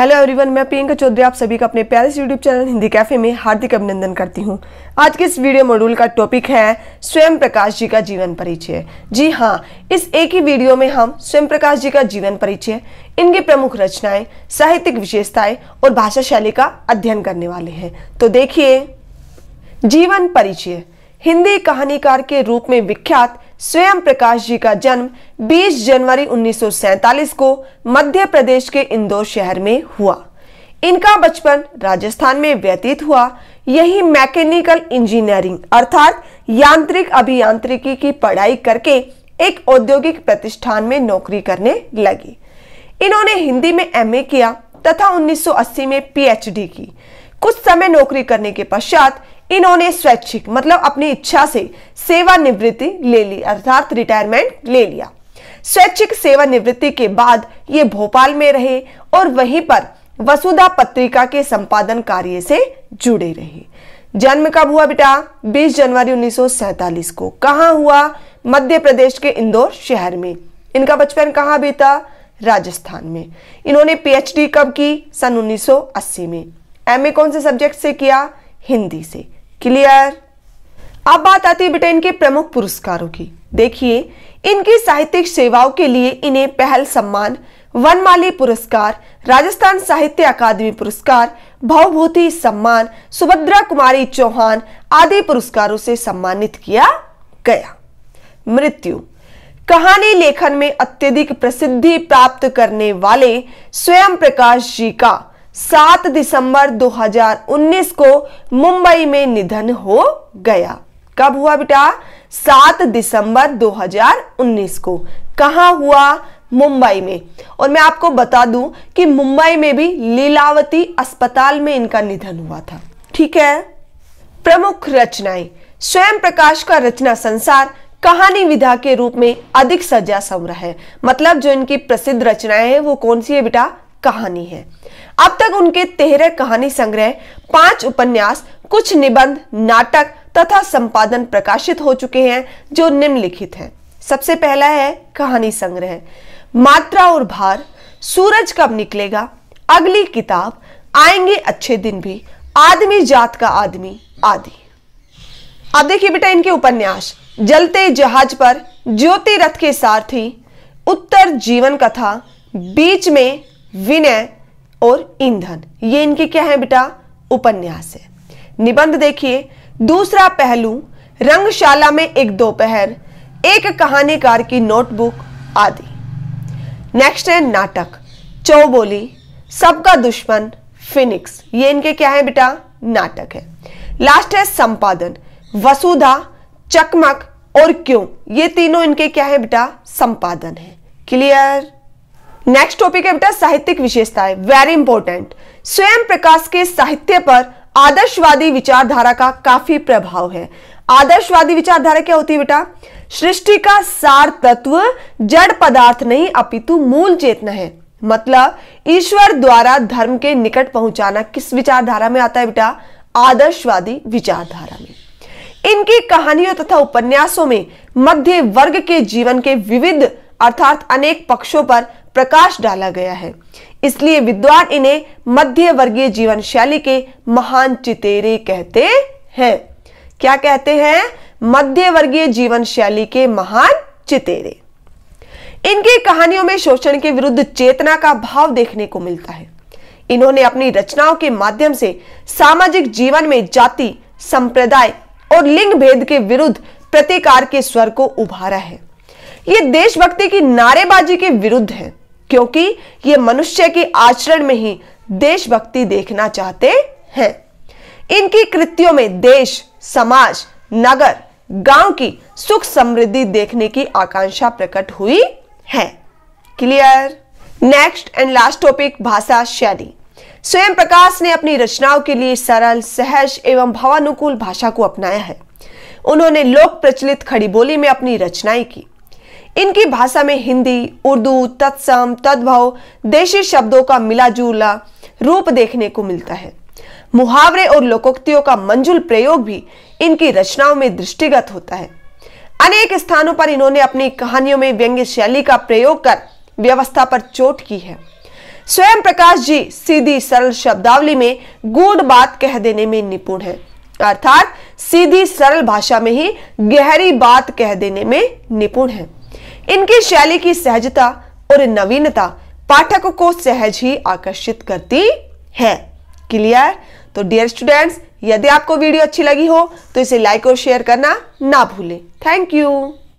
hello everyone मैं प्रियंका चौधरी आप सभी का अपने प्यारे यूट्यूब चैनल हिंदी कैफे में हार्दिक अभिनंदन करती हूँ आज के इस वीडियो मॉड्यूल का टॉपिक है स्वयं प्रकाश जी का जीवन परिचय जी हाँ इस एक ही वीडियो में हम स्वयं प्रकाश जी का जीवन परिचय इनकी प्रमुख रचनाएं साहित्यिक विशेषताएं और भाषा शैली का अध्ययन करने वाले हैं तो देखिए जीवन परिचय हिंदी कहानीकार के रूप में विख्यात स्वयं प्रकाश जी का जन्म 20 जनवरी 1947 को मध्य प्रदेश के इंदौर शहर में हुआ इनका बचपन राजस्थान में व्यतीत हुआ यही मैकेनिकल इंजीनियरिंग अर्थात यांत्रिक अभियांत्रिकी की पढ़ाई करके एक औद्योगिक प्रतिष्ठान में नौकरी करने लगी इन्होंने हिंदी में एमए किया तथा 1980 में पीएचडी की कुछ समय नौकरी करने के पश्चात इन्होंने स्वैच्छिक मतलब अपनी इच्छा से सेवानिवृत्ति ले ली अर्थात रिटायरमेंट ले लिया स्वैच्छिक सेवानिवृत्ति के बाद ये भोपाल में रहे और वहीं पर वसुधा पत्रिका के संपादन कार्य से जुड़े रहे जन्म कब हुआ बेटा 20 जनवरी 1947 को कहा हुआ मध्य प्रदेश के इंदौर शहर में इनका बचपन कहाँ बीता राजस्थान में इन्होंने पीएचडी कब की सन 1980 में एमए कौन से सब्जेक्ट से किया हिंदी से क्लियर अब बात आती है बेटा इनके प्रमुख पुरस्कारों की देखिए इनकी साहित्यिक सेवाओं के लिए इन्हें पहल सम्मान वनमाली पुरस्कार राजस्थान साहित्य अकादमी पुरस्कार भवभूति सम्मान सुभद्रा कुमारी चौहान आदि पुरस्कारों से सम्मानित किया गया मृत्यु कहानी लेखन में अत्यधिक प्रसिद्धि प्राप्त करने वाले स्वयं प्रकाश जी का 7 दिसंबर 2019 को मुंबई में निधन हो गया कब हुआ बेटा 7 दिसंबर 2019 को कहा हुआ मुंबई में और मैं आपको बता दूं कि मुंबई में भी लीलावती अस्पताल में इनका निधन हुआ था ठीक है प्रमुख रचनाएं स्वयं प्रकाश का रचना संसार कहानी विधा के रूप में अधिक सजा संग्रह है मतलब जो इनकी प्रसिद्ध रचनाएं हैं वो कौन सी है बेटा कहानी है अब तक उनके तेरह कहानी संग्रह पांच उपन्यास कुछ निबंध नाटक तथा संपादन प्रकाशित हो चुके हैं जो निम्नलिखित हैं सबसे पहला है कहानी संग्रह मात्रा और भार सूरज कब निकलेगा अगली किताब आएंगे अच्छे दिन भी आदमी जात का आदमी आदि अब देखिए बेटा इनके उपन्यास जलते जहाज पर ज्योति रथ के सारथी उत्तर जीवन कथा बीच में विनय और ईंधन ये इनके क्या है बेटा उपन्यास है निबंध देखिए दूसरा पहलू रंगशाला में एक दोपहर एक कहानीकार की नोटबुक आदि नेक्स्ट है नाटक चौबोली सबका दुश्मन फिनिक्स ये इनके क्या है बेटा नाटक है लास्ट है संपादन वसुधा चकमक और क्यों ये तीनों इनके क्या है बेटा संपादन है क्लियर नेक्स्ट टॉपिक है बेटा साहित्यिक विशेषताएं वेरी इंपॉर्टेंट स्वयं प्रकाश के साहित्य पर आदर्शवादी विचारधारा का काफी प्रभाव है आदर्शवादी विचारधारा क्या होती है बेटा सृष्टि का सार तत्व जड़ पदार्थ नहीं अपितु मूल चेतना है मतलब ईश्वर द्वारा धर्म के निकट पहुंचाना किस विचारधारा में आता है बेटा आदर्शवादी विचारधारा में इनकी कहानियों तथा उपन्यासों में मध्य वर्ग के जीवन के विविध अर्थात अनेक पक्षों पर प्रकाश डाला गया है इसलिए विद्वान इन्हें मध्य वर्गीय जीवन शैली के महान चितेरे कहते हैं क्या कहते हैं मध्य वर्गीय जीवन शैली के महान चितेरे इनकी कहानियों में शोषण के विरुद्ध चेतना का भाव देखने को मिलता है इन्होंने अपनी रचनाओं के माध्यम से सामाजिक जीवन में जाति संप्रदाय और लिंग भेद के विरुद्ध प्रतिकार के स्वर को उभारा है ये देशभक्ति की नारेबाजी के विरुद्ध है क्योंकि ये मनुष्य के आचरण में ही देशभक्ति देखना चाहते हैं इनकी कृत्यों में देश समाज नगर गांव की सुख समृद्धि देखने की आकांक्षा प्रकट हुई है clear next and last topic भाषा शैली स्वयं प्रकाश ने अपनी रचनाओं के लिए सरल सहज एवं भावानुकूल भाषा को अपनाया है उन्होंने लोक प्रचलित खड़ी बोली में अपनी रचनाएं की इनकी भाषा में हिंदी उर्दू तत्सम तद्भव देशी शब्दों का मिला जुला रूप देखने को मिलता है मुहावरे और लोकोक्तियों का मंजुल प्रयोग भी इनकी रचनाओं में दृष्टिगत होता है अनेक स्थानों पर इन्होंने अपनी कहानियों में व्यंग्य शैली का प्रयोग कर व्यवस्था पर चोट की है स्वयं प्रकाश जी सीधी सरल शब्दावली में गूढ़ बात कह देने में निपुण है अर्थात सीधी सरल भाषा में ही गहरी बात कह देने में निपुण है इनकी शैली की सहजता और नवीनता पाठकों को सहज ही आकर्षित करती है क्लियर तो डियर स्टूडेंट्स यदि आपको वीडियो अच्छी लगी हो तो इसे लाइक और शेयर करना ना भूलें थैंक यू